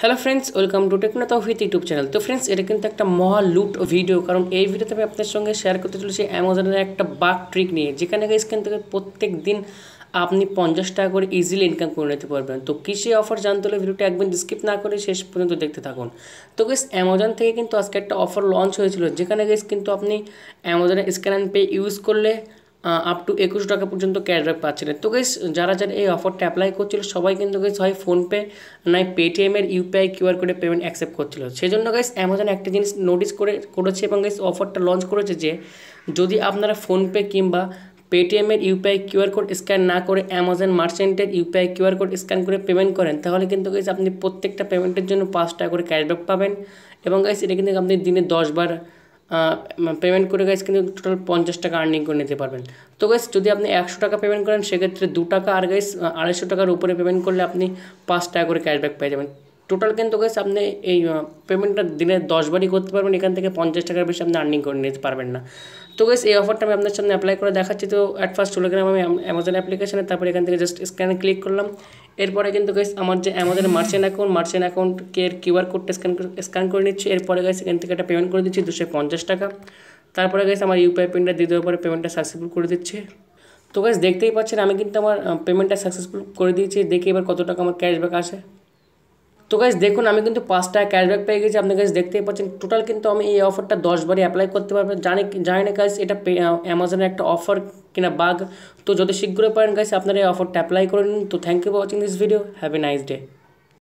hello friends welcome to techno with YouTube channel তো friends এটা কিন্তু একটা মহা লুট ভিডিও কারণ এই ভিডিওতে আমি আপনার সঙ্গে শেয়ার করতে চলেছি অ্যামাজনের একটা বাক ট্রিক নিয়ে যেখানে গাইস কিন্তু প্রত্যেক দিন আপনি পঞ্চাশ টাকা করে ইজিলি ইনকাম করে নিতে পারবেন তো কৃষি অফার জানতে হলে ভিডিওটা একদম স্কিপ না করে শেষ পর্যন্ত দেখতে থাকুন তো গেস অ্যামাজন থেকে কিন্তু আজকে একটা অফার লঞ্চ হয়েছিল যেখানে গেস কিন্তু আপনি অ্যামাজনের স্ক্যান পে ইউজ করলে আপ টু একুশ টাকা পর্যন্ত ক্যাশব্যাক পাচ্ছিলেন তো গাইস যারা যারা এই অফারটা অ্যাপ্লাই করছিল সবাই কিন্তু গেস হয় ফোনপে নয় পেটিএমের ইউপিআই কিউআর কোডে পেমেন্ট অ্যাকসেপ্ট করছিল সেই জন্য গাইস অ্যামাজন একটা জিনিস নোটিস করে করেছে এবং গাইস অফারটা লঞ্চ করেছে যে যদি আপনারা ফোনপে কিংবা পেটিএমের ইউপিআই কিউআর কোড স্ক্যান না করে অ্যামাজন মার্চেন্টের ইউপিআই কিউআর কোড স্ক্যান করে পেমেন্ট করেন তাহলে কিন্তু গাইস আপনি প্রত্যেকটা পেমেন্টের জন্য পাঁচ টাকা করে ক্যাশব্যাক পাবেন এবং গাইস এটা কিন্তু আপনি দিনে দশবার বার পেমেন্ট করে গাইজ কিন্তু টোটাল পঞ্চাশ টাকা আর্নিং করে নিতে পারবেন তো গাইজ যদি আপনি একশো টাকা পেমেন্ট করেন সেক্ষেত্রে দু টাকা আর গাইজ আড়াইশো টাকার উপরে পেমেন্ট করলে আপনি পাঁচ টাকা করে ক্যাশব্যাক পেয়ে যাবেন টোটাল কিন্তু গেছে আপনি এই পেমেন্টটা দিনে দশবারই করতে পারবেন এখান থেকে পঞ্চাশ টাকার বেশি আপনি আর্নিং করে নিতে পারবেন না তো গেস এই অফারটা আমি আপনার সামনে অ্যাপ্লাই করে দেখাচ্ছি তো অ্যাট ফার্স্ট চলে গেলাম আমি অ্যামাজন অ্যাপ্লিকেশানে তারপর এখান থেকে জাস্ট স্ক্যানে ক্লিক করলাম এরপরে কিন্তু গেছে আমার যে আমাদের মার্চেন্ট অ্যাকাউন্ট মার্চেন্ট অ্যাকাউন্ট কের কিউআর কোডটা স্ক্যান স্ক্যান করে নিচ্ছি এরপরে গেছে এখান থেকে একটা পেমেন্ট করে দিচ্ছি দুশো পঞ্চাশ টাকা তারপরে গেছে আমার ইউপিআই পিনটা দিয়ে দেওয়ার পরে পেমেন্টটা সাকসেসফুল করে দিচ্ছে তো গেছে দেখতেই পাচ্ছেন আমি কিন্তু আমার পেমেন্টটা সাকসেসফুল করে দিয়েছি দেখি এবার কত টাকা আমার ক্যাশব্যাক আসে তো গাইজ দেখুন আমি কিন্তু পাঁচ টাকা ক্যাশব্যাক পেয়ে গেছি আপনি কাছে দেখতেই পাচ্ছেন টোটাল কিন্তু আমি এই অফারটা দশবারই অ্যাপ্লাই করতে পারবো জানি জানি না গাছ এটা অ্যামাজনের একটা অফার কিনা বাঘ তো যদি শীঘ্রই পারেন গাছ আপনারা এই অফারটা অ্যাপ্লাই করে নিন তো thank you for watching this video have a nice day